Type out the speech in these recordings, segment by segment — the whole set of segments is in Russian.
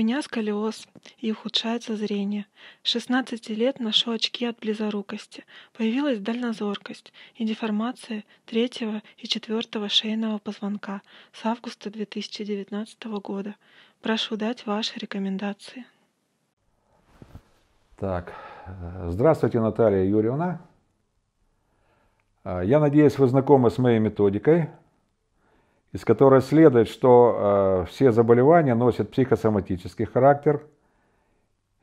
меня сколиоз и ухудшается зрение. С 16 лет ношу очки от близорукости. Появилась дальнозоркость и деформация третьего и четвертого шейного позвонка с августа 2019 года. Прошу дать ваши рекомендации. Так, здравствуйте, Наталья Юрьевна. Я надеюсь, вы знакомы с моей методикой из которой следует, что э, все заболевания носят психосоматический характер,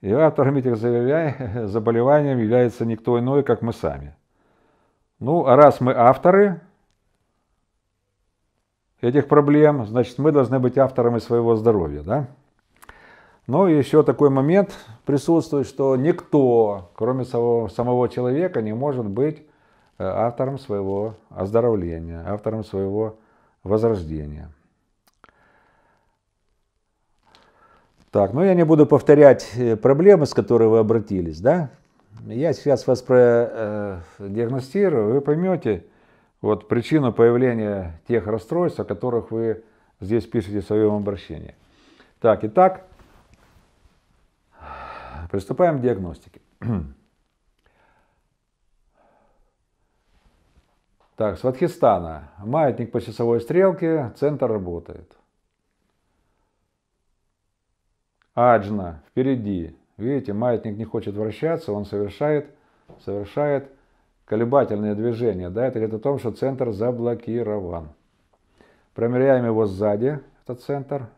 и автором этих заболеваний является никто иной, как мы сами. Ну, а раз мы авторы этих проблем, значит, мы должны быть авторами своего здоровья, да? Ну, и еще такой момент присутствует, что никто, кроме самого, самого человека, не может быть э, автором своего оздоровления, автором своего возрождения. Так, ну я не буду повторять э, проблемы, с которыми вы обратились, да? Я сейчас вас продиагностирую, э, вы поймете вот причину появления тех расстройств, о которых вы здесь пишете в своем обращении. Так, итак, приступаем к диагностике. Так, Сватхистана. Маятник по часовой стрелке, центр работает. Аджна впереди. Видите, маятник не хочет вращаться, он совершает, совершает колебательные движения. Да, это говорит о том, что центр заблокирован. Промеряем его сзади, этот центр.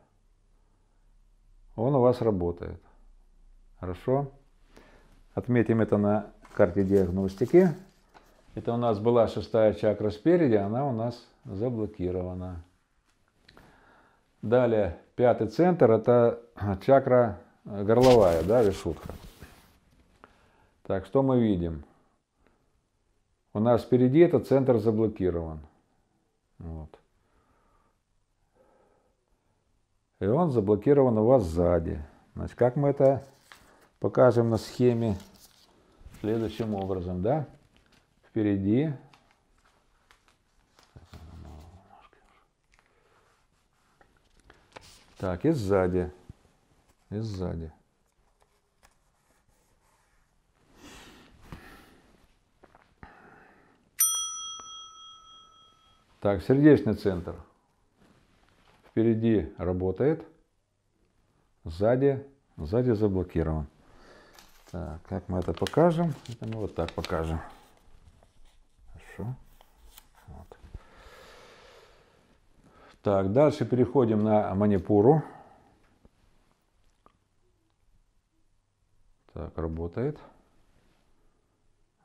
Он у вас работает. Хорошо. Отметим это на карте диагностики. Это у нас была шестая чакра спереди, она у нас заблокирована. Далее, пятый центр, это чакра горловая, да, вишутха. Так, что мы видим? У нас впереди этот центр заблокирован. Вот. И он заблокирован у вас сзади. Значит, как мы это покажем на схеме? Следующим образом, да? впереди. Так, и сзади. И сзади. Так, сердечный центр. Впереди работает. Сзади, сзади заблокирован. Так, как мы это покажем? Это мы вот так покажем хорошо. Вот. Так, дальше переходим на манипуру. Так, работает.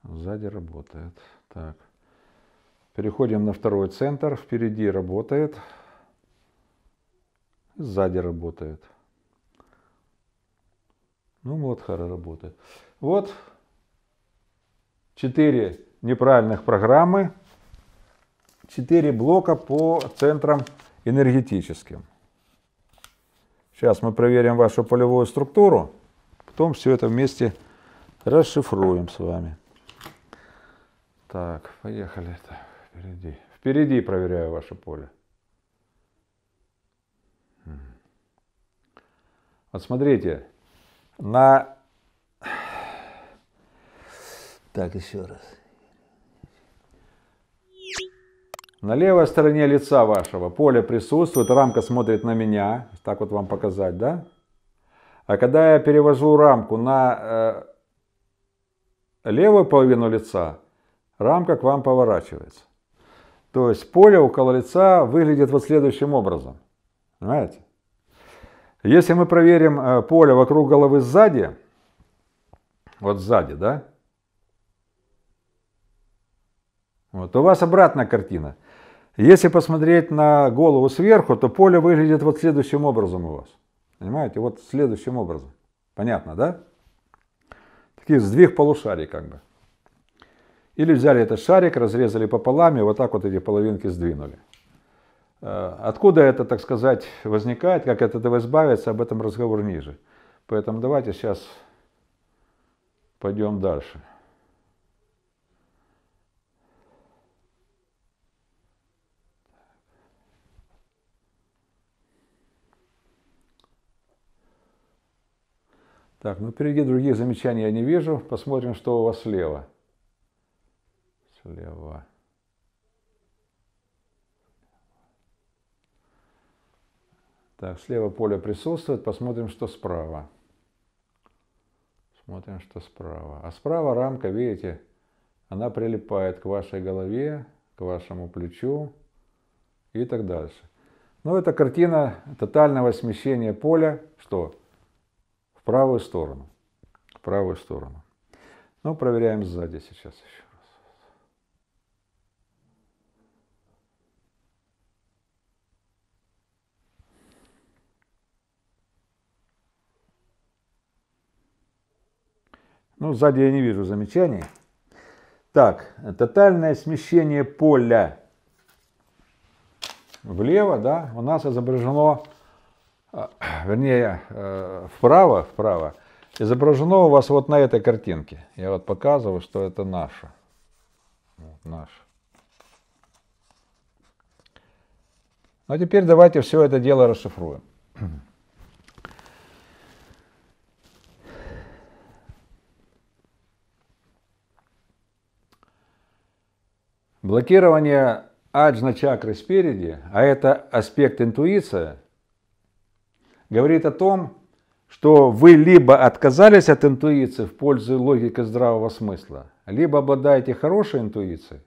Сзади работает. Так. Переходим на второй центр. Впереди работает. Сзади работает. Ну, вот Муладхара работает. Вот четыре неправильных программы, 4 блока по центрам энергетическим. Сейчас мы проверим вашу полевую структуру, потом все это вместе расшифруем с вами. Так, поехали. впереди. Впереди проверяю ваше поле. Вот смотрите, на... Так, еще раз. На левой стороне лица вашего поле присутствует, рамка смотрит на меня. Так вот вам показать, да? А когда я перевожу рамку на э, левую половину лица, рамка к вам поворачивается. То есть поле около лица выглядит вот следующим образом. Понимаете? Если мы проверим э, поле вокруг головы сзади, вот сзади, да? Вот, у вас обратная картина. Если посмотреть на голову сверху, то поле выглядит вот следующим образом у вас. Понимаете? Вот следующим образом. Понятно, да? Такие сдвиг полушарий как бы. Или взяли этот шарик, разрезали пополам и вот так вот эти половинки сдвинули. Э, откуда это, так сказать, возникает, как от этого избавиться, об этом разговор ниже. Поэтому давайте сейчас пойдем дальше. Так, ну впереди других замечаний я не вижу. Посмотрим, что у вас слева. Слева. Так, слева поле присутствует. Посмотрим, что справа. Смотрим, что справа. А справа рамка, видите, она прилипает к вашей голове, к вашему плечу и так дальше. Ну, это картина тотального смещения поля, что правую сторону. В правую сторону. Ну, проверяем сзади сейчас еще. раз. Ну, сзади я не вижу замечаний. Так, тотальное смещение поля влево, да, у нас изображено а, вернее, э, вправо, вправо, изображено у вас вот на этой картинке. Я вот показываю, что это наше. наше. Ну, а теперь давайте все это дело расшифруем. Блокирование аджна чакры спереди, а это аспект интуиция – говорит о том, что вы либо отказались от интуиции в пользу логики здравого смысла, либо обладаете хорошей интуицией,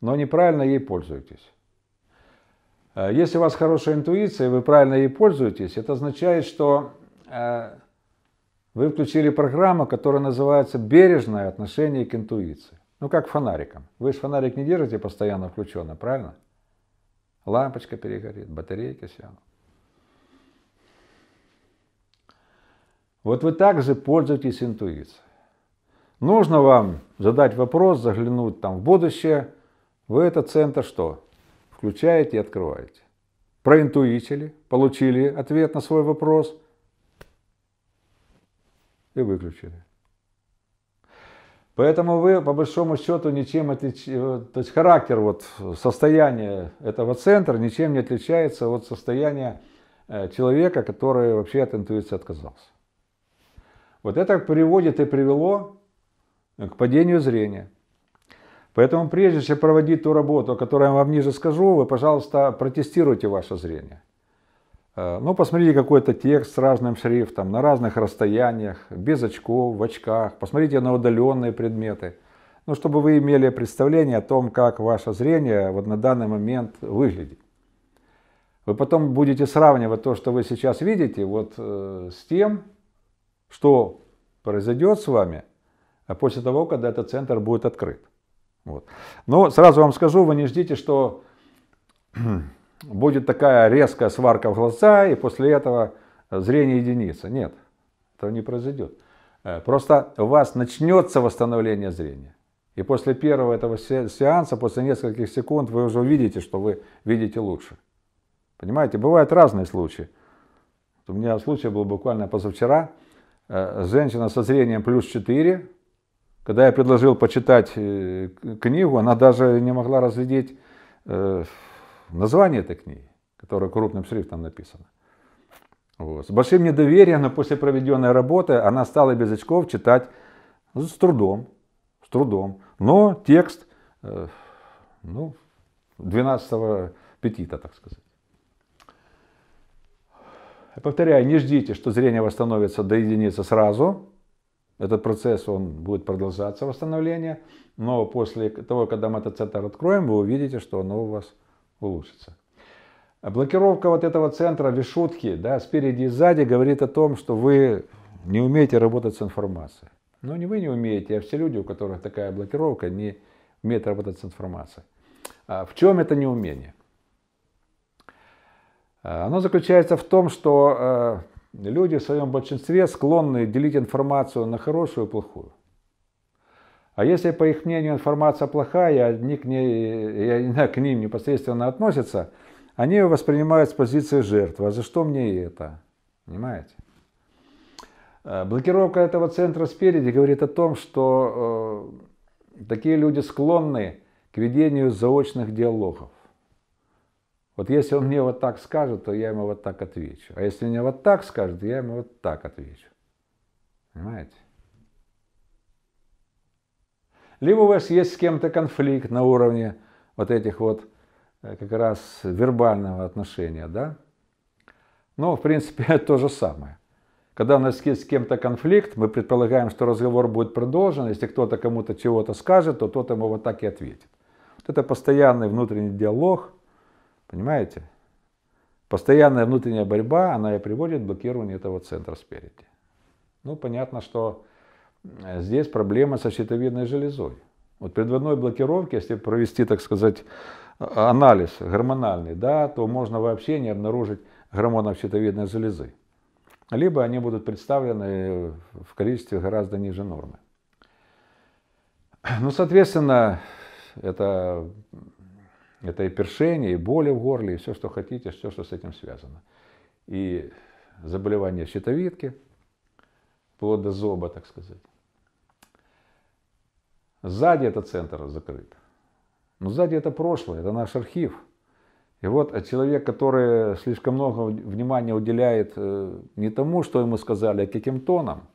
но неправильно ей пользуетесь. Э, если у вас хорошая интуиция, и вы правильно ей пользуетесь, это означает, что э, вы включили программу, которая называется «Бережное отношение к интуиции». Ну, как фонариком. Вы же фонарик не держите постоянно включенным, правильно? Лампочка перегорит, батарейка сядут. Вот вы также пользуетесь интуицией. Нужно вам задать вопрос, заглянуть там в будущее. Вы этот центр что? Включаете и открываете. Проинтуичили, получили ответ на свой вопрос и выключили. Поэтому вы, по большому счету, ничем отлич... То есть характер, вот, состояния этого центра ничем не отличается от состояния э, человека, который вообще от интуиции отказался. Вот это приводит и привело к падению зрения. Поэтому прежде чем проводить ту работу, о которой я вам ниже скажу, вы, пожалуйста, протестируйте ваше зрение. Э, ну, посмотрите какой-то текст с разным шрифтом, на разных расстояниях, без очков, в очках. Посмотрите на удаленные предметы. Ну, чтобы вы имели представление о том, как ваше зрение вот на данный момент выглядит. Вы потом будете сравнивать то, что вы сейчас видите, вот э, с тем, что произойдет с вами а после того, когда этот центр будет открыт. Вот. Но сразу вам скажу, вы не ждите, что будет такая резкая сварка в глаза, и после этого зрение единица. Нет, этого не произойдет. Э, просто у вас начнется восстановление зрения. И после первого этого сеанса, после нескольких секунд, вы уже увидите, что вы видите лучше. Понимаете, бывают разные случаи. У меня случай был буквально позавчера. Э, женщина со зрением плюс 4. Когда я предложил почитать э, книгу, она даже не могла разглядеть э, название этой книги, которая крупным шрифтом написана. Вот. С большим недоверием, но после проведенной работы она стала без очков читать с трудом, с трудом. Но текст ну, 12 аппетита, так сказать. Повторяю, не ждите, что зрение восстановится до единицы сразу. Этот процесс, он будет продолжаться, восстановление. Но после того, когда мы этот центр откроем, вы увидите, что оно у вас улучшится. Блокировка вот этого центра вишутки, да, спереди и сзади, говорит о том, что вы не умеете работать с информацией. Но ну, не вы не умеете, а все люди, у которых такая блокировка, не умеют работать с информацией. А в чем это неумение? Э, оно заключается в том, что э, люди в своем большинстве склонны делить информацию на хорошую и плохую. А если, по их мнению, информация плохая, и они к, ней, и к ним непосредственно относятся, они ее воспринимают с позиции жертвы. А за что мне это? Понимаете? Э, блокировка этого центра спереди говорит о том, что э, такие люди склонны к ведению заочных диалогов. Вот если он мне вот так скажет, то я ему вот так отвечу. А если мне вот так скажет, я ему вот так отвечу. Понимаете? Либо у вас есть с кем-то конфликт на уровне вот этих вот э, как раз вербального отношения, да? Но, ну, в принципе, это то же самое. Когда у нас есть с кем-то конфликт, мы предполагаем, что разговор будет продолжен. Если кто-то кому-то чего-то скажет, то тот ему вот так и ответит. Вот это постоянный внутренний диалог – Понимаете? Постоянная внутренняя борьба, она и приводит к блокированию этого центра спереди. Ну, понятно, что э, здесь проблема со щитовидной железой. Вот при двойной блокировке, если провести, так сказать, а, анализ гормональный, да, то можно вообще не обнаружить гормонов щитовидной железы. Либо они будут представлены в количестве гораздо ниже нормы. Ну, соответственно, это это и першение, и боли в горле, и все, что хотите, все, что с этим связано. И заболевание щитовидки, вплоть до зоба, так сказать. Сзади этот центр закрыт. Но сзади это прошлое, это наш архив. И вот человек, который слишком много внимания уделяет э, не тому, что ему сказали, а каким тоном,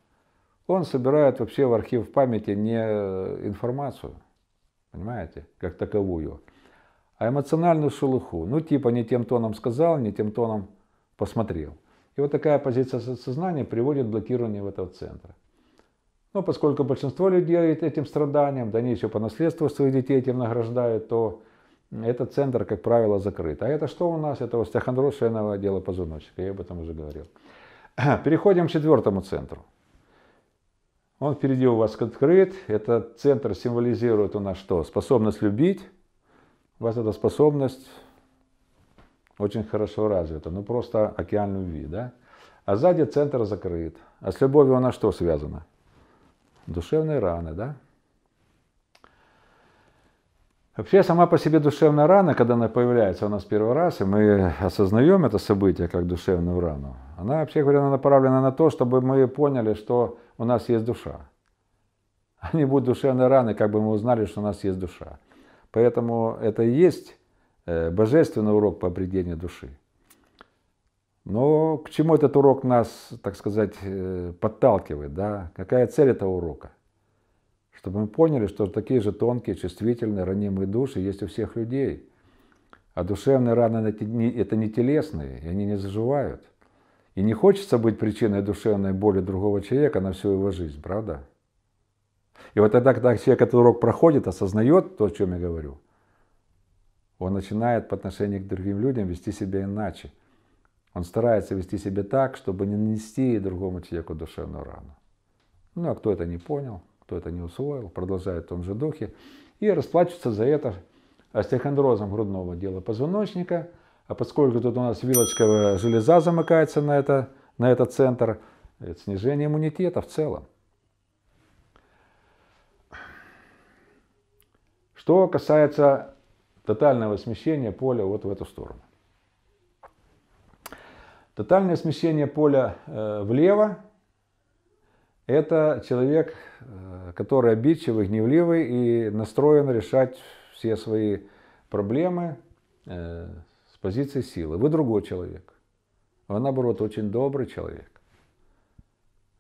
он собирает вообще в архив памяти не э, информацию, понимаете, как таковую, а эмоциональную шелуху. Ну, типа, не тем тоном сказал, не тем тоном посмотрел. И вот такая позиция сознания приводит к блокированию этого центра. Но ну, поскольку большинство людей этим страданием, да они еще по наследству своих детей этим награждают, то этот центр, как правило, закрыт. А это что у нас? Это остеохондроз шейного отдела позвоночника. Я об этом уже говорил. Переходим к четвертому центру. Он впереди у вас открыт. Этот центр символизирует у нас что? Способность любить, у вас эта способность очень хорошо развита, ну просто океан любви, да? А сзади центр закрыт. А с любовью она что связана? Душевные раны, да? Вообще сама по себе душевная рана, когда она появляется у нас первый раз, и мы осознаем это событие как душевную рану, она вообще говоря направлена на то, чтобы мы поняли, что у нас есть душа. А не будь душевной раны, как бы мы узнали, что у нас есть душа. Поэтому это и есть э, божественный урок по обретению души. Но к чему этот урок нас, так сказать, э, подталкивает? Да? Какая цель этого урока? Чтобы мы поняли, что такие же тонкие, чувствительные, ранимые души есть у всех людей. А душевные раны – это не телесные, и они не заживают. И не хочется быть причиной душевной боли другого человека на всю его жизнь, правда? И вот тогда, когда человек этот урок проходит, осознает то, о чем я говорю, он начинает по отношению к другим людям вести себя иначе. Он старается вести себя так, чтобы не нанести другому человеку душевную рану. Ну, а кто это не понял, кто это не усвоил, продолжает в том же духе и расплачивается за это остеохондрозом грудного дела позвоночника. А поскольку тут у нас вилочковая железа замыкается на, это, на этот центр, это снижение иммунитета в целом. Что касается тотального смещения поля вот в эту сторону. Тотальное смещение поля э, влево – это человек, э, который обидчивый, гневливый и настроен решать все свои проблемы э, с позиции силы. Вы другой человек. Вы, наоборот, очень добрый человек.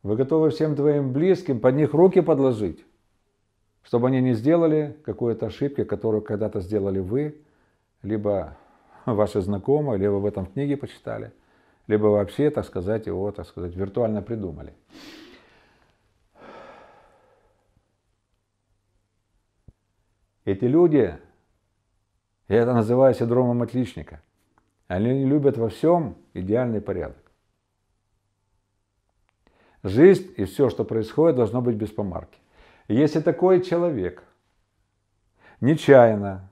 Вы готовы всем твоим близким под них руки подложить чтобы они не сделали какой-то ошибки, которую когда-то сделали вы, либо ваши знакомые, либо в этом книге почитали, либо вообще, так сказать, его, так сказать, виртуально придумали. Эти люди, я это называю синдромом отличника, они не любят во всем идеальный порядок. Жизнь и все, что происходит, должно быть без помарки. Если такой человек нечаянно,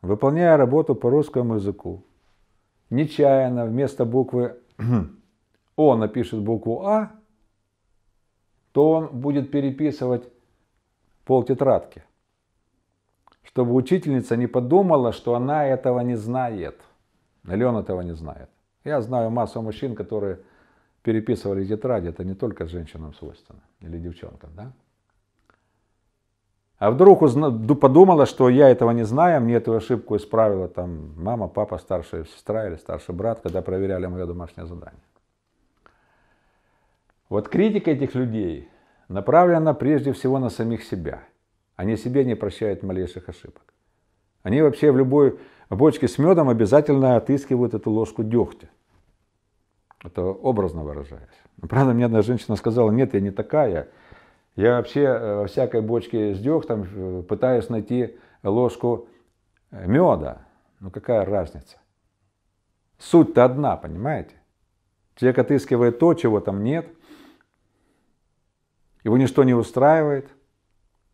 выполняя работу по русскому языку, нечаянно вместо буквы «О» напишет букву «А», то он будет переписывать пол тетрадки, чтобы учительница не подумала, что она этого не знает, или он этого не знает. Я знаю массу мужчин, которые переписывали тетради, это не только женщинам свойственно, или девчонкам, да? А вдруг узна... подумала, что я этого не знаю, а мне эту ошибку исправила там мама, папа, старшая сестра или старший брат, когда проверяли мое домашнее задание. Вот критика этих людей направлена прежде всего на самих себя. Они себе не прощают малейших ошибок. Они вообще в любой бочке с медом обязательно отыскивают эту ложку дегтя. Это образно выражаясь. Правда, мне одна женщина сказала, нет, я не такая, я вообще э, во всякой бочке с там э, пытаюсь найти ложку э, меда. Ну какая разница? Суть-то одна, понимаете? Человек отыскивает то, чего там нет. Его ничто не устраивает.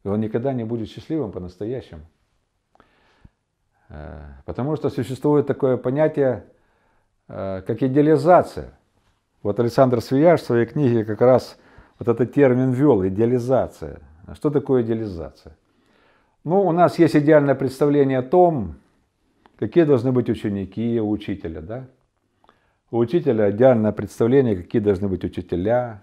И он никогда не будет счастливым по-настоящему. Потому что существует такое понятие, как идеализация. Вот Александр Свияж в своей книге как раз вот этот термин вел, идеализация. А что такое идеализация? Ну, у нас есть идеальное представление о том, какие должны быть ученики у учителя, да? У учителя идеальное представление, какие должны быть учителя.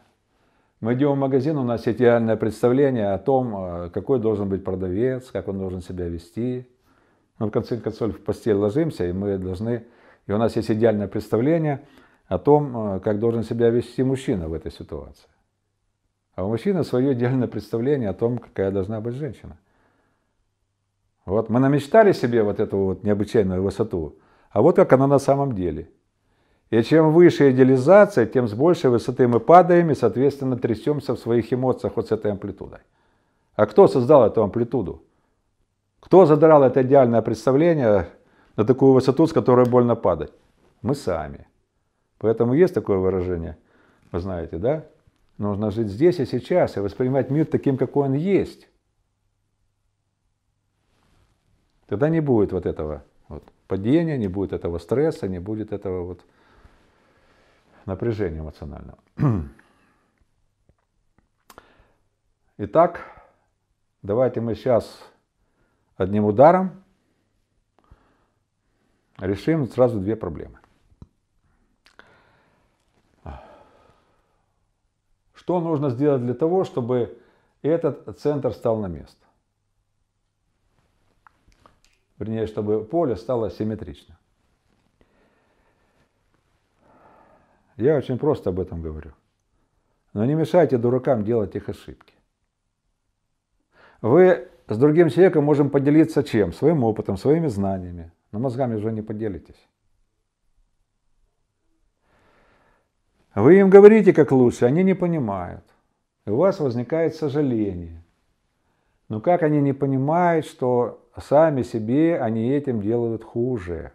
Мы идем в магазин, у нас есть идеальное представление о том, э, какой должен быть продавец, как он должен себя вести. Мы ну, в конце концов в постель ложимся, и мы должны, и у нас есть идеальное представление о том, э, как должен себя вести мужчина в этой ситуации. А у мужчины свое идеальное представление о том, какая должна быть женщина. Вот мы намечтали себе вот эту вот необычайную высоту, а вот как она на самом деле. И чем выше идеализация, тем с большей высоты мы падаем и, соответственно, трясемся в своих эмоциях вот с этой амплитудой. А кто создал эту амплитуду? Кто задрал это идеальное представление на такую высоту, с которой больно падать? Мы сами. Поэтому есть такое выражение, вы знаете, да? Нужно жить здесь и сейчас и воспринимать мир таким, какой он есть. Тогда не будет вот этого вот падения, не будет этого стресса, не будет этого вот напряжения эмоционального. Итак, давайте мы сейчас одним ударом решим сразу две проблемы. Что нужно сделать для того, чтобы этот центр стал на место? Вернее, чтобы поле стало симметрично. Я очень просто об этом говорю. Но не мешайте дуракам делать их ошибки. Вы с другим человеком можем поделиться чем? Своим опытом, своими знаниями. Но мозгами уже не поделитесь. Вы им говорите как лучше, они не понимают. И у вас возникает сожаление. Но как они не понимают, что сами себе они этим делают хуже?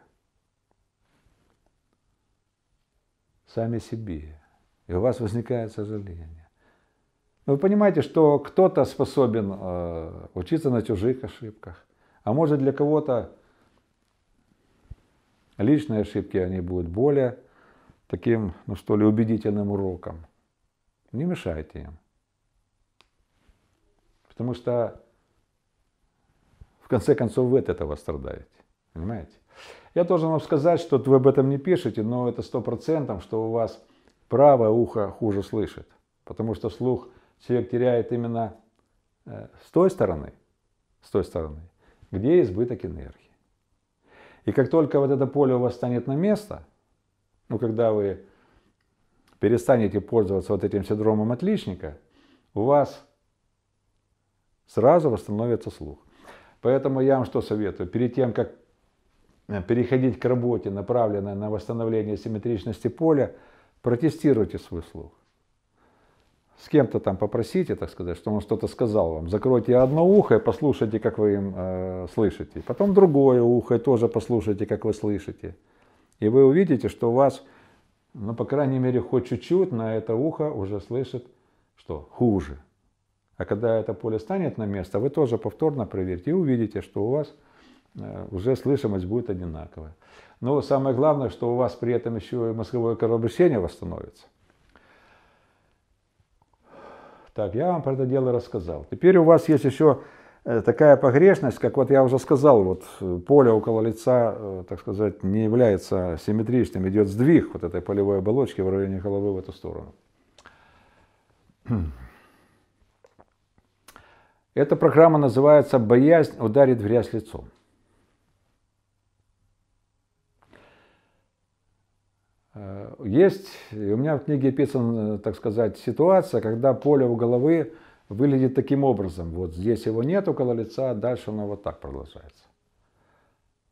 Сами себе. И у вас возникает сожаление. Вы понимаете, что кто-то способен э, учиться на чужих ошибках. А может для кого-то личные ошибки, они будут более таким, ну что ли, убедительным уроком. Не мешайте им. Потому что, в конце концов, вы от этого страдаете. Понимаете? Я должен вам сказать, что вы об этом не пишете, но это сто процентов, что у вас правое ухо хуже слышит. Потому что слух человек теряет именно э, с той стороны, с той стороны, где избыток энергии. И как только вот это поле у вас станет на место, но ну, когда вы перестанете пользоваться вот этим синдромом отличника, у вас сразу восстановится слух. Поэтому я вам что советую? Перед тем, как э, переходить к работе, направленной на восстановление симметричности поля, протестируйте свой слух. С кем-то там попросите, так сказать, что он что-то сказал вам. Закройте одно ухо и послушайте, как вы им э, слышите. Потом другое ухо и тоже послушайте, как вы слышите. И вы увидите, что у вас, ну, по крайней мере, хоть чуть-чуть на это ухо уже слышит, что хуже. А когда это поле станет на место, вы тоже повторно проверьте и увидите, что у вас э, уже слышимость будет одинаковая. Но самое главное, что у вас при этом еще и мозговое кровообращение восстановится. Так, я вам про это дело рассказал. Теперь у вас есть еще Э, такая погрешность, как вот я уже сказал, вот э, поле около лица, э, так сказать, не является симметричным, идет сдвиг вот этой полевой оболочки в районе головы в эту сторону. Эта программа называется «Боязнь ударит в грязь лицом». Есть, у меня в книге описан, так сказать, ситуация, когда поле у головы выглядит таким образом. Вот здесь его нет около лица, а дальше оно вот так продолжается.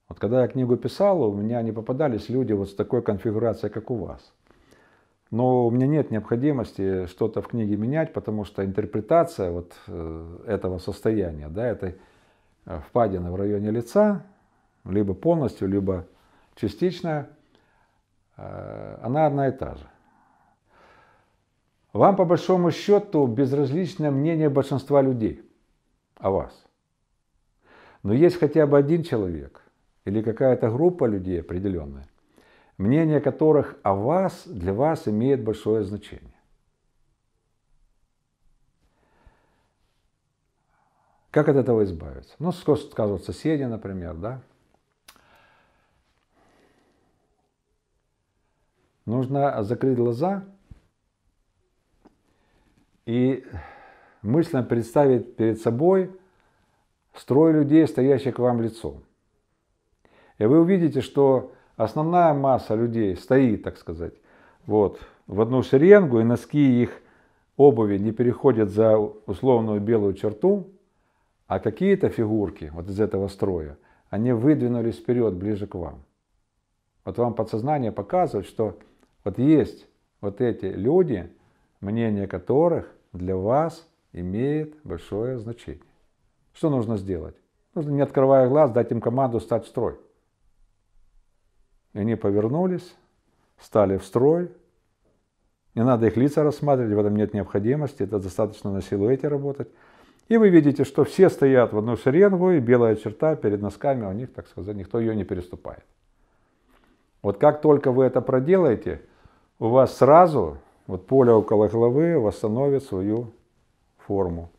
Вот когда я книгу писал, у меня не попадались люди вот с такой конфигурацией, как у вас. Но у меня нет необходимости что-то в книге менять, потому что интерпретация вот э, этого состояния, да, этой э, впадины в районе лица, либо полностью, либо частично, э, она одна и та же. Вам по большому счету безразлично мнение большинства людей о вас. Но есть хотя бы один человек или какая-то группа людей определенная, мнение которых о вас для вас имеет большое значение. Как от этого избавиться? Ну, скажут соседи, например, да? Нужно закрыть глаза – и мысленно представить перед собой строй людей, стоящих к вам лицом. И вы увидите, что основная масса людей стоит, так сказать, вот, в одну шеренгу, и носки их обуви не переходят за условную белую черту, а какие-то фигурки вот из этого строя, они выдвинулись вперед, ближе к вам. Вот вам подсознание показывает, что вот есть вот эти люди, мнение которых для вас имеет большое значение. Что нужно сделать? Нужно, не открывая глаз, дать им команду стать в строй. И они повернулись, стали в строй. Не надо их лица рассматривать, в этом нет необходимости, это достаточно на силуэте работать. И вы видите, что все стоят в одну шеренгу, и белая черта перед носками у них, так сказать, никто ее не переступает. Вот как только вы это проделаете, у вас сразу вот поле около головы восстановит свою форму.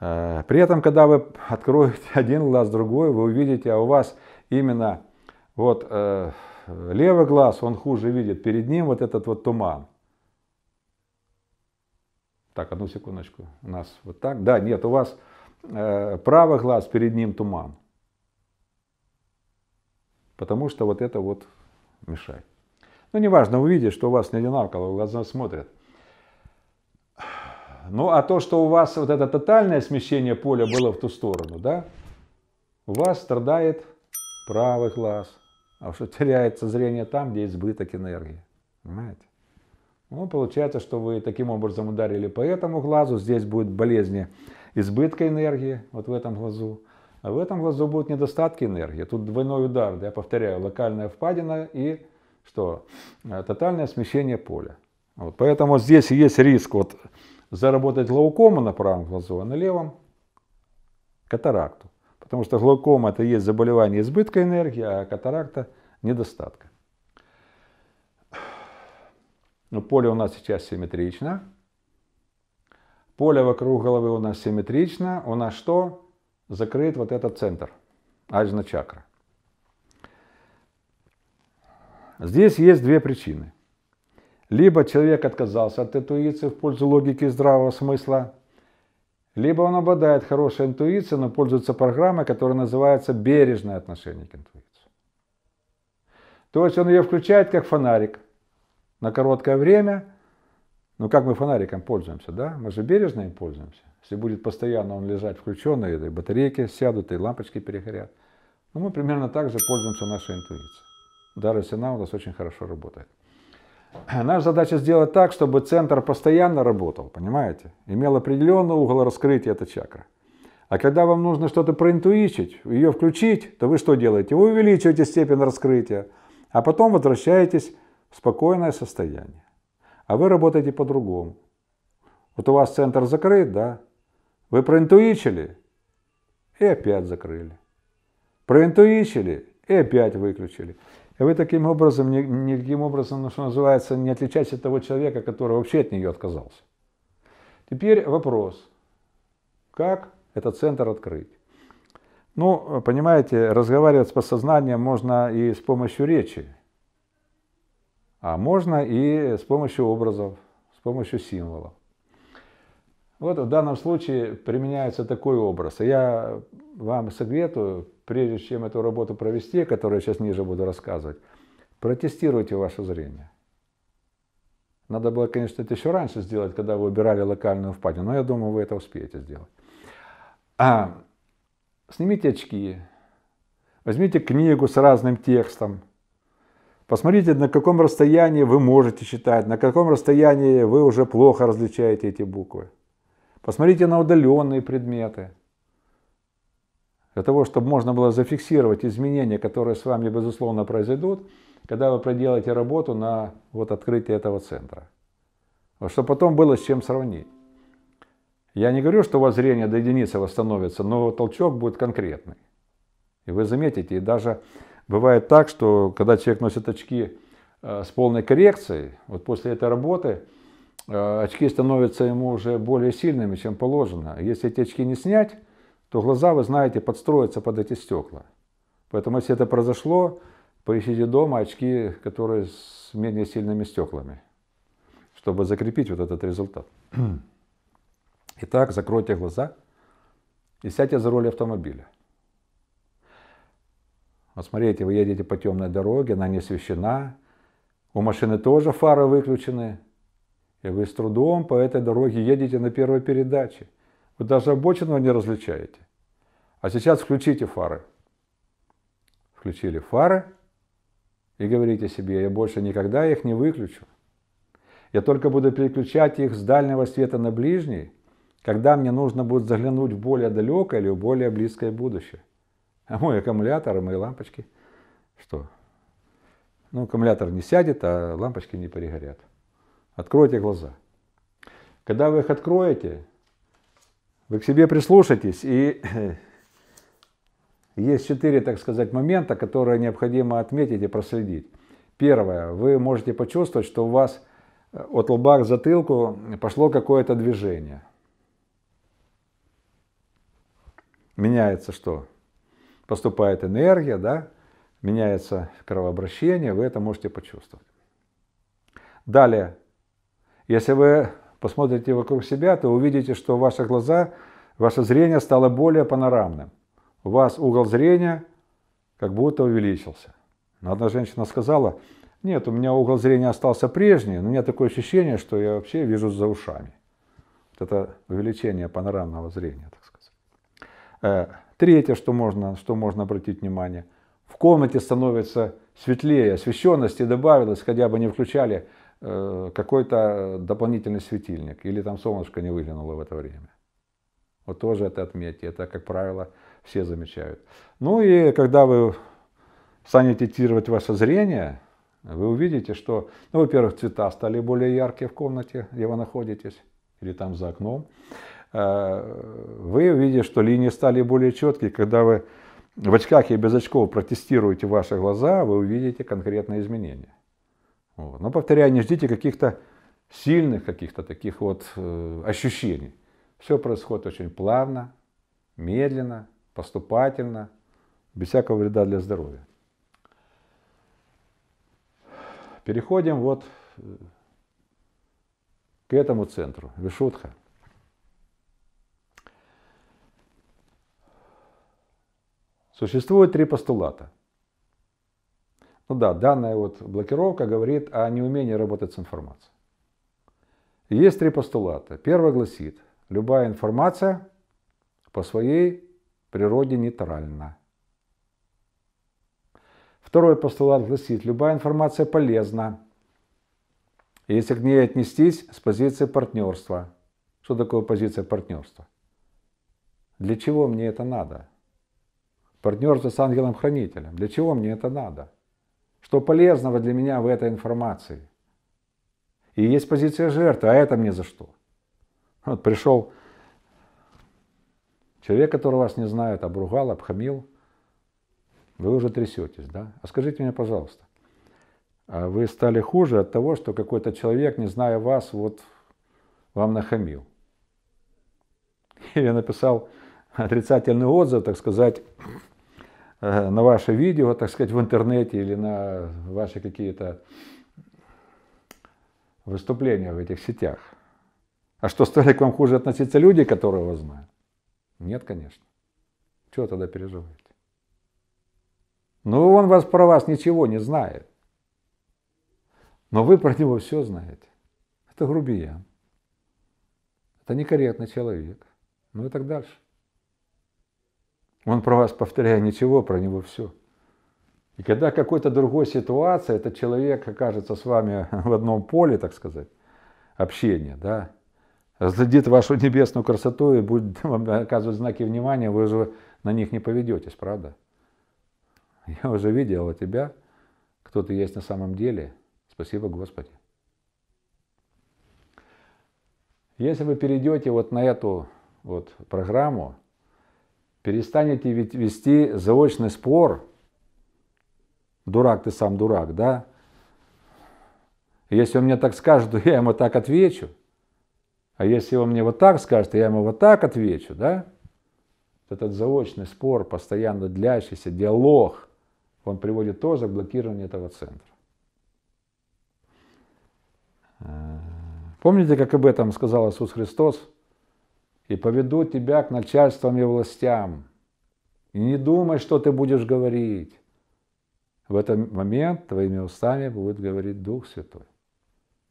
Э, при этом, когда вы откроете один глаз, другой, вы увидите, а у вас именно вот э, левый глаз, он хуже видит, перед ним вот этот вот туман. Так, одну секундочку, у нас вот так. Да, нет, у вас э, правый глаз, перед ним туман. Потому что вот это вот мешает. Ну, неважно, увидеть, что у вас не одинаково, в глаза смотрят. Ну, а то, что у вас вот это тотальное смещение поля было в ту сторону, да, у вас страдает правый глаз, а что теряется зрение там, где избыток энергии. Понимаете? Ну, получается, что вы таким образом ударили по этому глазу, здесь будет болезни избытка энергии, вот в этом глазу. А в этом глазу будут недостатки энергии. Тут двойной удар, я повторяю, локальная впадина и что э, тотальное смещение поля. Вот, поэтому здесь есть риск вот заработать глаукому на правом глазу, а на левом катаракту. Потому что глаукома это есть заболевание избытка энергии, а катаракта недостатка. Но поле у нас сейчас симметрично. Поле вокруг головы у нас симметрично. У нас что? Закрыт вот этот центр, аджна чакра. Здесь есть две причины. Либо человек отказался от интуиции в пользу логики и здравого смысла, либо он обладает хорошей интуицией, но пользуется программой, которая называется «бережное отношение к интуиции». То есть он ее включает как фонарик на короткое время. Ну как мы фонариком пользуемся, да? Мы же бережно им пользуемся. Если будет постоянно он лежать включенный, и батарейки сядут, и лампочки перегорят. Ну мы примерно так же пользуемся нашей интуицией. Дарвис она у нас очень хорошо работает. Наша задача сделать так, чтобы центр постоянно работал, понимаете? Имел определенный угол раскрытия этой чакры. А когда вам нужно что-то проинтуичить, ее включить, то вы что делаете? Вы увеличиваете степень раскрытия, а потом возвращаетесь в спокойное состояние. А вы работаете по-другому. Вот у вас центр закрыт, да? Вы проинтуичили и опять закрыли. Проинтуичили и опять выключили. И вы таким образом, никаким образом, ну, что называется, не отличаетесь от того человека, который вообще от нее отказался. Теперь вопрос, как этот центр открыть? Ну, понимаете, разговаривать с подсознанием можно и с помощью речи, а можно и с помощью образов, с помощью символов. Вот в данном случае применяется такой образ. Я вам советую прежде чем эту работу провести, которую я сейчас ниже буду рассказывать, протестируйте ваше зрение. Надо было, конечно, это еще раньше сделать, когда вы убирали локальную впадину, но я думаю, вы это успеете сделать. А, снимите очки, возьмите книгу с разным текстом, посмотрите, на каком расстоянии вы можете читать, на каком расстоянии вы уже плохо различаете эти буквы. Посмотрите на удаленные предметы – для того, чтобы можно было зафиксировать изменения, которые с вами, безусловно, произойдут, когда вы проделаете работу на вот открытие этого центра. Вот, чтобы потом было с чем сравнить. Я не говорю, что у вас зрение до единицы восстановится, но толчок будет конкретный. И вы заметите, и даже бывает так, что когда человек носит очки э, с полной коррекцией, вот после этой работы э, очки становятся ему уже более сильными, чем положено. Если эти очки не снять, то глаза, вы знаете, подстроятся под эти стекла. Поэтому, если это произошло, поищите дома очки, которые с менее сильными стеклами, чтобы закрепить вот этот результат. Итак, закройте глаза и сядьте за руль автомобиля. Вот смотрите, вы едете по темной дороге, она не освещена, у машины тоже фары выключены, и вы с трудом по этой дороге едете на первой передаче. Вы даже обочину не различаете. А сейчас включите фары. Включили фары и говорите себе, я больше никогда их не выключу. Я только буду переключать их с дальнего света на ближний, когда мне нужно будет заглянуть в более далекое или в более близкое будущее. А мой аккумулятор и мои лампочки, что? Ну, аккумулятор не сядет, а лампочки не перегорят. Откройте глаза. Когда вы их откроете, вы к себе прислушайтесь и есть четыре, так сказать, момента, которые необходимо отметить и проследить. Первое. Вы можете почувствовать, что у вас э, от лба к затылку пошло какое-то движение. Меняется что? Поступает энергия, да? Меняется кровообращение, вы это можете почувствовать. Далее, если вы посмотрите вокруг себя, то увидите, что ваши глаза, ваше зрение стало более панорамным у вас угол зрения как будто увеличился. Но одна женщина сказала, нет, у меня угол зрения остался прежний, но у меня такое ощущение, что я вообще вижу за ушами. Вот это увеличение панорамного зрения, так сказать. Э, третье, что можно, что можно обратить внимание, в комнате становится светлее, освещенности добавилось, хотя бы не включали э, какой-то дополнительный светильник, или там солнышко не выглянуло в это время. Вот тоже это отметьте, это, как правило, все замечают. Ну и когда вы станете тировать ваше зрение, вы увидите, что, ну, во-первых, цвета стали более яркие в комнате, где вы находитесь, или там за окном. Э, вы увидите, что линии стали более четкие. Когда вы в очках и без очков протестируете ваши глаза, вы увидите конкретные изменения. Вот. Но, повторяю, не ждите каких-то сильных каких-то таких вот э, ощущений. Все происходит очень плавно, медленно, поступательно, без всякого вреда для здоровья. Переходим вот э, к этому центру, Вишутха. Существует три постулата. Ну да, данная вот блокировка говорит о неумении работать с информацией. Есть три постулата. Первый гласит, любая информация по своей природе нейтральна. Второй постулат гласит, любая информация полезна, если к ней отнестись с позиции партнерства. Что такое позиция партнерства? Для чего мне это надо? Партнерство с ангелом-хранителем. Для чего мне это надо? Что полезного для меня в этой информации? И есть позиция жертвы, а это мне за что? Вот пришел Человек, который вас не знает, обругал, обхамил, вы уже трясетесь, да? А скажите мне, пожалуйста, а вы стали хуже от того, что какой-то человек, не зная вас, вот вам нахамил? Или написал отрицательный отзыв, так сказать, э, на ваше видео, так сказать, в интернете или на ваши какие-то выступления в этих сетях. А что, стали к вам хуже относиться люди, которые вас знают? Нет, конечно. Чего тогда переживаете? Ну, он вас про вас ничего не знает. Но вы про него все знаете. Это грубиян. Это некорректный человек. Ну и так дальше. Он про вас, повторяет ничего, про него все. И когда какой-то другой ситуации этот человек окажется с вами в одном поле, так сказать, общения, да, разглядит вашу небесную красоту и будет вам оказывать знаки внимания, вы же на них не поведетесь, правда? Я уже видел у а тебя, кто ты есть на самом деле. Спасибо, Господи. Если вы перейдете вот на эту вот программу, перестанете вести заочный спор, дурак ты сам дурак, да? Если он мне так скажет, то я ему так отвечу – а если он мне вот так скажет, я ему вот так отвечу, да? Этот заочный спор, постоянно длящийся диалог, он приводит тоже к блокированию этого центра. А, помните, как об этом сказал Иисус Христос? «И поведу тебя к начальствам и властям, и не думай, что ты будешь говорить». В этот момент твоими устами будет говорить Дух Святой.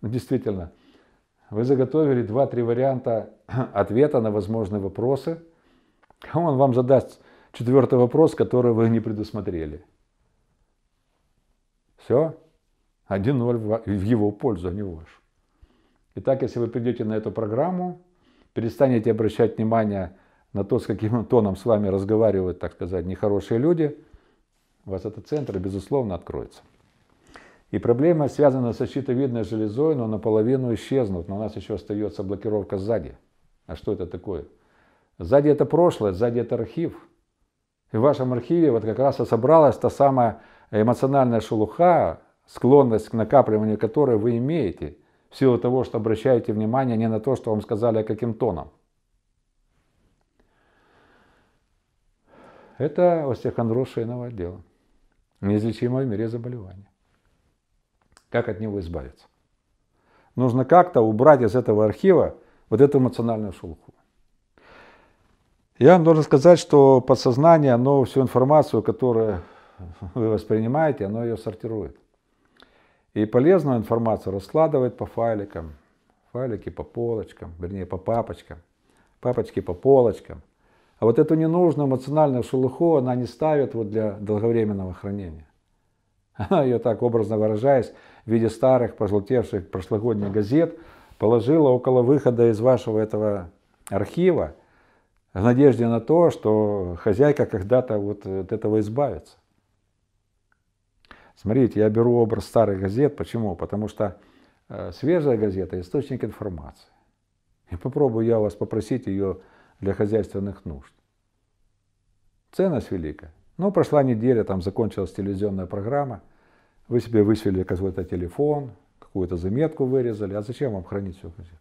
Ну, действительно, вы заготовили 2-3 варианта ответа на возможные вопросы. он вам задаст четвертый вопрос, который вы не предусмотрели. Все. 1-0 в его пользу, а не ваш. Итак, если вы придете на эту программу, перестанете обращать внимание на то, с каким тоном с вами разговаривают, так сказать, нехорошие люди, у вас этот центр, безусловно, откроется. И проблема связана со щитовидной железой, но наполовину исчезнут. Но у нас еще остается блокировка сзади. А что это такое? Сзади это прошлое, сзади это архив. И в вашем архиве вот как раз и собралась та самая эмоциональная шелуха, склонность к накапливанию которой вы имеете, в силу того, что обращаете внимание не на то, что вам сказали, а каким тоном. Это остеохондроз шейного отдела. Неизлечимое в мире заболевание как от него избавиться. Нужно как-то убрать из этого архива вот эту эмоциональную шелуху. Я вам должен сказать, что подсознание, оно всю информацию, которую вы воспринимаете, оно ее сортирует. И полезную информацию раскладывает по файликам, файлики по полочкам, вернее по папочкам, папочки по полочкам. А вот эту ненужную эмоциональную шелуху она не ставит вот для долговременного хранения. Она ее так, образно выражаясь, в виде старых, пожелтевших прошлогодних газет, положила около выхода из вашего этого архива в надежде на то, что хозяйка когда-то вот э, от этого избавится. Смотрите, я беру образ старых газет. Почему? Потому что э, свежая газета – источник информации. И попробую я вас попросить ее для хозяйственных нужд. Ценность велика. Ну, прошла неделя, там закончилась телевизионная программа, вы себе высвели какой-то телефон, какую-то заметку вырезали, а зачем вам хранить всю газету?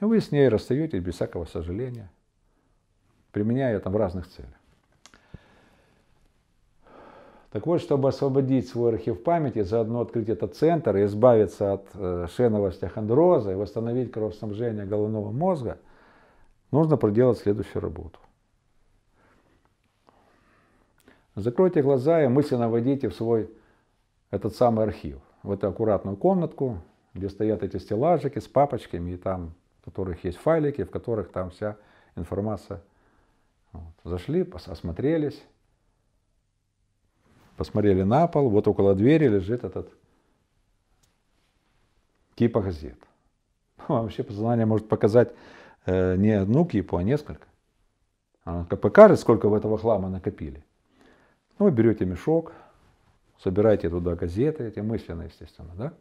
Ну, вы с ней расстаетесь без всякого сожаления, применяя ее там в разных целях. Так вот, чтобы освободить свой архив памяти, заодно открыть этот центр и избавиться от э, шенового стеохондроза и восстановить кровоснабжение головного мозга, нужно проделать следующую работу. Закройте глаза и мысленно войдите в свой этот самый архив, в эту аккуратную комнатку, где стоят эти стеллажики с папочками, и там, в которых есть файлики, в которых там вся информация. Вот. Зашли, осмотрелись, посмотрели на пол, вот около двери лежит этот кипа газет. вообще познание может показать э, не одну кипу, а несколько. Она покажет, сколько в этого хлама накопили. Ну, вы берете мешок, собираете туда газеты, эти мысленно, естественно, да?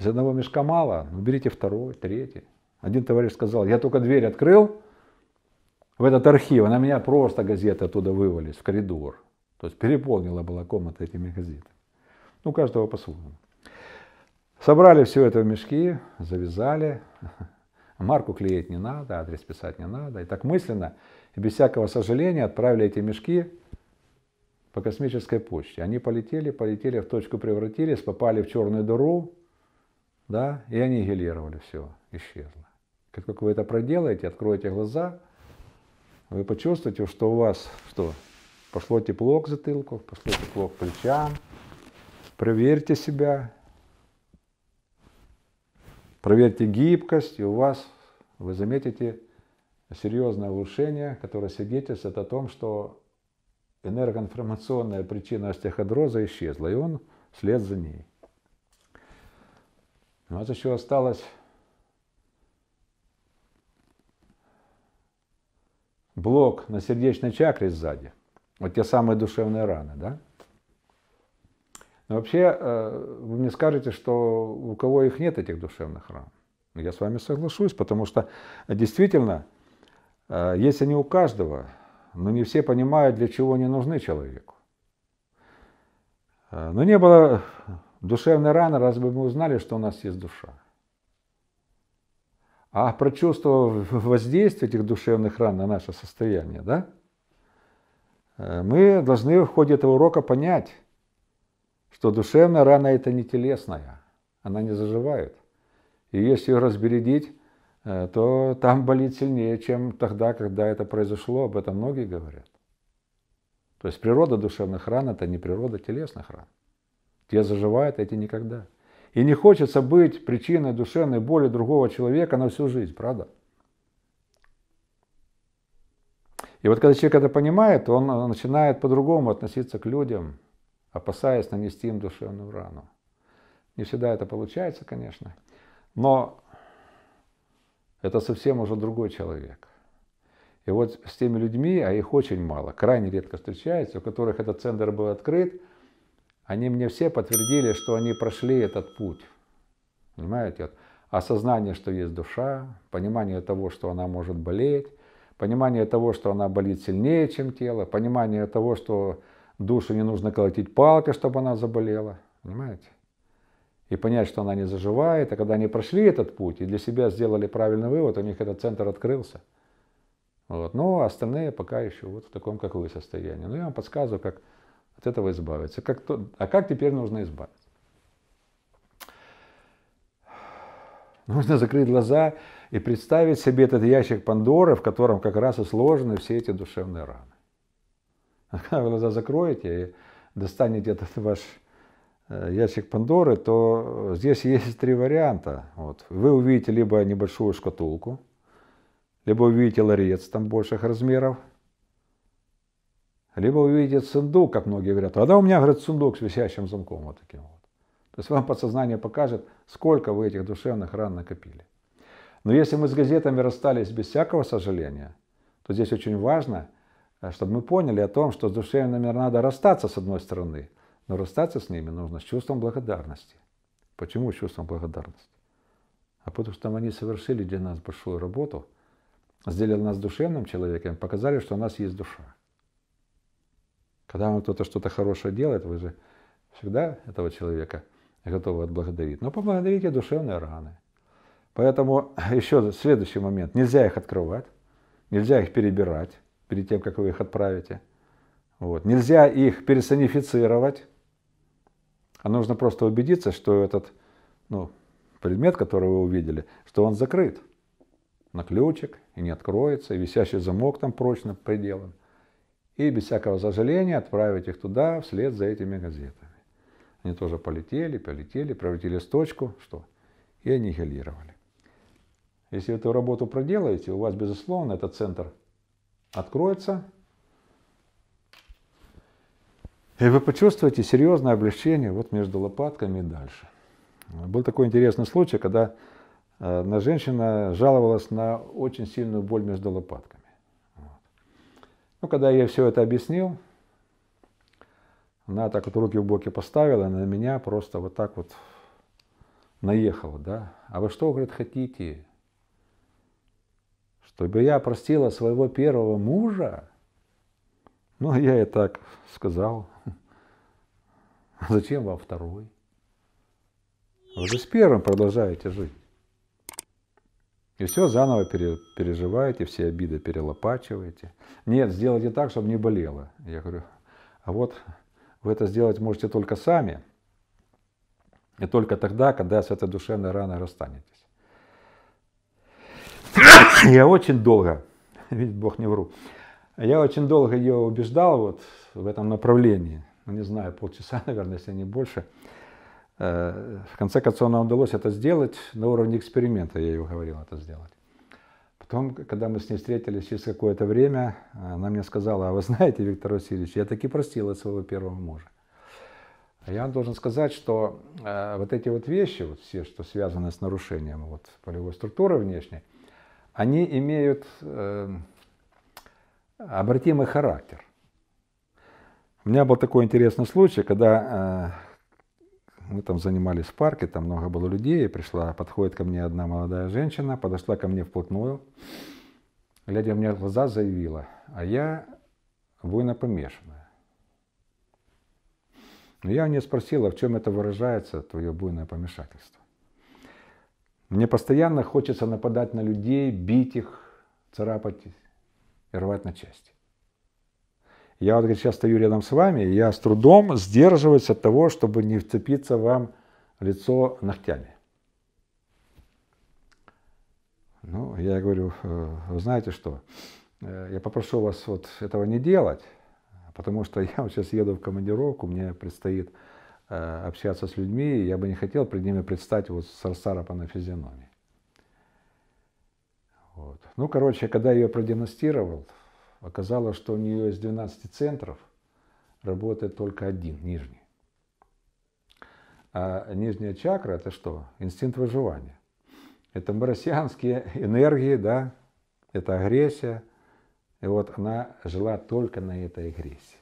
Из одного мешка мало, ну берите второй, третий. Один товарищ сказал, я только дверь открыл в этот архив, на меня просто газеты оттуда вывалились в коридор. То есть переполнила была комната этими газетами. Ну, каждого по-своему. Собрали все это в мешки, завязали. Марку клеить не надо, адрес писать не надо. И так мысленно и без всякого сожаления отправили эти мешки по космической почте. Они полетели, полетели, в точку превратились, попали в черную дыру, да, и аннигилировали все, исчезло. Как только вы это проделаете, откроете глаза, вы почувствуете, что у вас что? Пошло тепло к затылку, пошло тепло к плечам. Проверьте себя, проверьте гибкость, и у вас, вы заметите серьезное улучшение, которое свидетельствует о том, что энергоинформационная причина остеохондроза исчезла, и он след за ней. У нас еще осталось блок на сердечной чакре сзади. Вот те самые душевные раны, да? Но вообще, э, вы мне скажете, что у кого их нет, этих душевных ран. Я с вами соглашусь, потому что действительно, э, если не у каждого, но не все понимают, для чего они нужны человеку. Но не было душевной раны, раз бы мы узнали, что у нас есть душа. А прочувствовав воздействие этих душевных ран на наше состояние, да, мы должны в ходе этого урока понять, что душевная рана это не телесная, она не заживает. И если ее разбередить, Э, то там болит сильнее, чем тогда, когда это произошло. Об этом многие говорят. То есть природа душевных ран – это не природа телесных ран. Те заживают, эти никогда. И не хочется быть причиной душевной боли другого человека на всю жизнь, правда? И вот когда человек это понимает, он начинает по-другому относиться к людям, опасаясь нанести им душевную рану. Не всегда это получается, конечно. Но это совсем уже другой человек. И вот с теми людьми, а их очень мало, крайне редко встречаются, у которых этот центр был открыт, они мне все подтвердили, что они прошли этот путь. Понимаете? Вот осознание, что есть душа, понимание того, что она может болеть, понимание того, что она болит сильнее, чем тело, понимание того, что душу не нужно колотить палкой, чтобы она заболела. Понимаете? и понять, что она не заживает. А когда они прошли этот путь и для себя сделали правильный вывод, у них этот центр открылся. Вот. Но ну, а остальные пока еще вот в таком, как вы, состоянии. Но ну, я вам подсказываю, как от этого избавиться. Как то... А как теперь нужно избавиться? Нужно закрыть глаза и представить себе этот ящик Пандоры, в котором как раз и сложены все эти душевные раны. А когда вы глаза закроете и достанете этот ваш Э, ящик Пандоры, то э, здесь есть три варианта. Вот. Вы увидите либо небольшую шкатулку, либо увидите ларец там больших размеров, либо увидите сундук, как многие говорят. Тогда у меня, говорит, сундук с висящим замком вот таким вот. То есть вам подсознание покажет, сколько вы этих душевных ран накопили. Но если мы с газетами расстались без всякого сожаления, то здесь очень важно, э, чтобы мы поняли о том, что с душевными надо расстаться с одной стороны – но расстаться с ними нужно с чувством благодарности. Почему с чувством благодарности? А потому что они совершили для нас большую работу, сделали нас душевным человеком, показали, что у нас есть душа. Когда вам кто-то что-то хорошее делает, вы же всегда этого человека готовы отблагодарить. Но поблагодарите душевные раны. Поэтому еще следующий момент. Нельзя их открывать, нельзя их перебирать перед тем, как вы их отправите. Вот. Нельзя их персонифицировать. А нужно просто убедиться, что этот ну, предмет, который вы увидели, что он закрыт на ключик и не откроется, и висящий замок там прочно приделан. И без всякого сожаления отправить их туда вслед за этими газетами. Они тоже полетели, полетели, пролетели с точку, что? И аннигилировали. Если эту работу проделаете, у вас, безусловно, этот центр откроется, и вы почувствуете серьезное облегчение вот между лопатками и дальше. Был такой интересный случай, когда э, на женщина жаловалась на очень сильную боль между лопатками. Вот. Ну, когда я ей все это объяснил, она так вот руки в боки поставила, на меня просто вот так вот наехала, да. А вы что, говорит, хотите? Чтобы я простила своего первого мужа? Ну, а я и так сказал. Зачем вам второй? Вы же с первым продолжаете жить. И все заново переживаете, все обиды перелопачиваете. Нет, сделайте так, чтобы не болело. Я говорю, а вот вы это сделать можете только сами. И только тогда, когда с этой душевной раной расстанетесь. Я очень долго, видит Бог, не вру, я очень долго ее убеждал вот в этом направлении. Ну, не знаю, полчаса, наверное, если не больше. Э, в конце концов, нам удалось это сделать. На уровне эксперимента я ее говорил это сделать. Потом, когда мы с ней встретились через какое-то время, она мне сказала, а вы знаете, Виктор Васильевич, я таки простила своего первого мужа. А я вам должен сказать, что э, вот эти вот вещи, вот все, что связано с нарушением вот, полевой структуры внешней, они имеют э, обратимый характер. У меня был такой интересный случай, когда э, мы там занимались в парке, там много было людей, пришла, подходит ко мне одна молодая женщина, подошла ко мне вплотную, глядя мне в глаза, заявила, а я буйнопомешанная. Но я у нее спросила, в чем это выражается, твое буйное помешательство. Мне постоянно хочется нападать на людей, бить их, царапать и рвать на части. Я вот говорит, сейчас стою рядом с вами, и я с трудом сдерживаюсь от того, чтобы не вцепиться вам лицо ногтями. Ну, я говорю, «Э, вы знаете что, э, я попрошу вас вот этого не делать, потому что я вот сейчас еду в командировку, мне предстоит э, общаться с людьми, и я бы не хотел перед ними предстать вот с Сарсара по физиономии. Вот. Ну, короче, когда я ее продиагностировал, оказалось, что у нее из 12 центров работает только один, нижний. А нижняя чакра – это что? Инстинкт выживания. Это марсианские энергии, да, это агрессия. И вот она жила только на этой агрессии.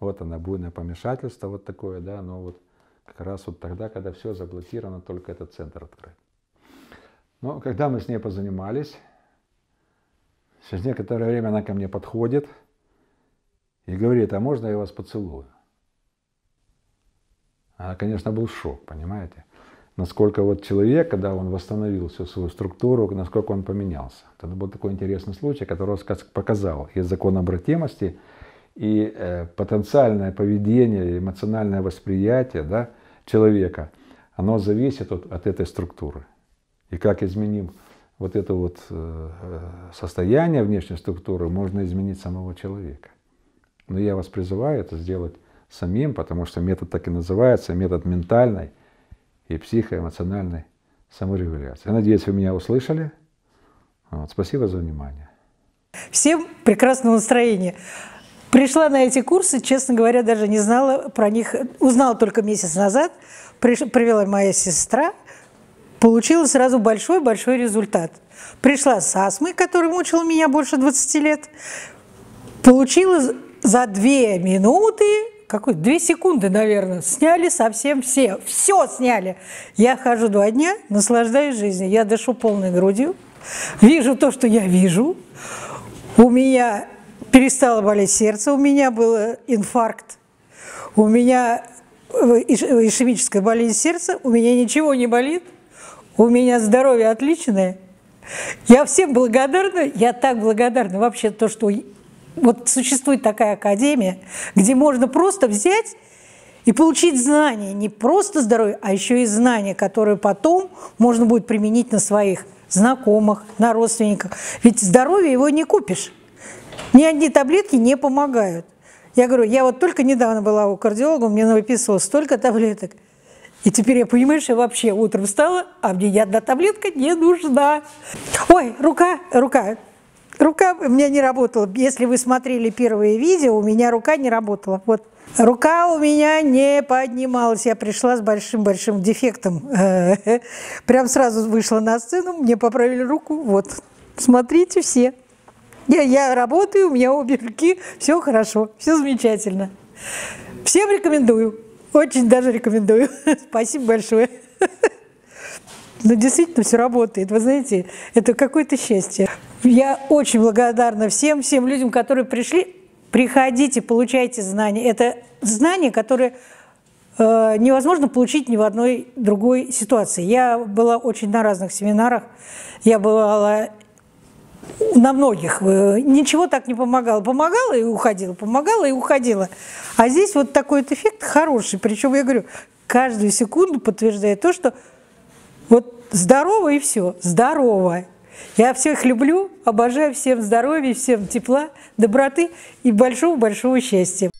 Вот она, буйное помешательство вот такое, да, но вот как раз вот тогда, когда все заблокировано, только этот центр открыт. Но когда мы с ней позанимались, через некоторое время она ко мне подходит и говорит, а можно я вас поцелую? Она, конечно, был шок, понимаете? Насколько вот человек, когда он восстановил всю свою структуру, насколько он поменялся. Это был такой интересный случай, который показал и закон обратимости, и э, потенциальное поведение, эмоциональное восприятие да, человека, оно зависит от, от этой структуры. И как изменим вот это вот э, э, состояние внешней структуры, можно изменить самого человека. Но я вас призываю это сделать самим, потому что метод так и называется, метод ментальной и психоэмоциональной саморегуляции. Я надеюсь, вы меня услышали. Вот, спасибо за внимание. Всем прекрасного настроения. Пришла на эти курсы, честно говоря, даже не знала про них, узнала только месяц назад. Приш, привела моя сестра, получила сразу большой-большой результат. Пришла с астмой, которая мучила меня больше 20 лет, получила за 2 минуты, какой, 2 секунды, наверное, сняли совсем все, все сняли. Я хожу два дня, наслаждаюсь жизнью, я дышу полной грудью, вижу то, что я вижу, у меня перестало болеть сердце, у меня был э, инфаркт, у меня э, э, ишемическая болезнь сердца, у меня ничего не болит – у меня здоровье отличное. Я всем благодарна. Я так благодарна вообще то, что вот существует такая академия, где можно просто взять и получить знания, не просто здоровье, а еще и знания, которые потом можно будет применить на своих знакомых, на родственниках. Ведь здоровье его не купишь. Ни одни таблетки не помогают. Я говорю, я вот только недавно была у кардиолога, мне выписывал столько таблеток – и теперь я, понимаешь, я вообще утром встала, а мне ни одна таблетка не нужна. Ой, рука, рука, рука у меня не работала. Если вы смотрели первые видео, у меня рука не работала. Вот. Рука у меня не поднималась. Я пришла с большим-большим дефектом. Прям сразу вышла на сцену, мне поправили руку. Вот, смотрите все. Я, я работаю, у меня обе руки, все хорошо, все замечательно. Всем рекомендую. Очень даже рекомендую. Спасибо большое. Но действительно все работает. Вы знаете, это какое-то счастье. Я очень благодарна всем, всем людям, которые пришли. Приходите, получайте знания. Это знания, которые э, невозможно получить ни в одной другой ситуации. Я была очень на разных семинарах. Я была на многих э, ничего так не помогало. Помогала и уходила, помогала и уходила. А здесь вот такой вот эффект хороший. Причем, я говорю, каждую секунду подтверждает то, что вот здорово и все, здорово. Я всех люблю, обожаю всем здоровья, всем тепла, доброты и большого-большого счастья.